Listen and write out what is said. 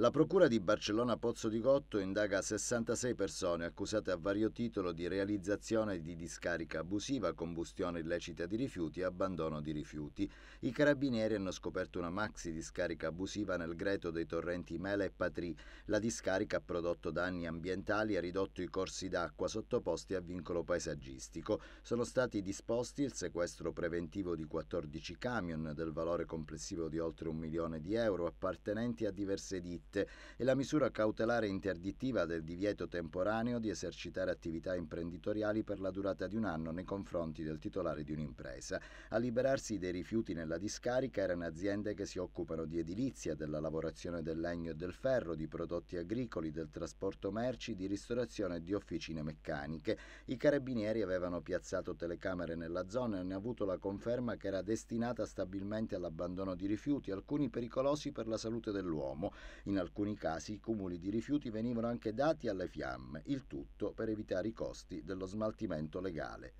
La procura di Barcellona Pozzo di Gotto indaga 66 persone accusate a vario titolo di realizzazione di discarica abusiva, combustione illecita di rifiuti e abbandono di rifiuti. I carabinieri hanno scoperto una maxi discarica abusiva nel greto dei torrenti Mela e Patrì. La discarica ha prodotto danni ambientali e ha ridotto i corsi d'acqua sottoposti a vincolo paesaggistico. Sono stati disposti il sequestro preventivo di 14 camion del valore complessivo di oltre un milione di euro appartenenti a diverse ditte scritte e la misura cautelare interdittiva del divieto temporaneo di esercitare attività imprenditoriali per la durata di un anno nei confronti del titolare di un'impresa. A liberarsi dei rifiuti nella discarica erano aziende che si occupano di edilizia, della lavorazione del legno e del ferro, di prodotti agricoli, del trasporto merci, di ristorazione e di officine meccaniche. I carabinieri avevano piazzato telecamere nella zona e hanno avuto la conferma che era destinata stabilmente all'abbandono di rifiuti, alcuni pericolosi per la salute dell'uomo. In in alcuni casi i cumuli di rifiuti venivano anche dati alle fiamme, il tutto per evitare i costi dello smaltimento legale.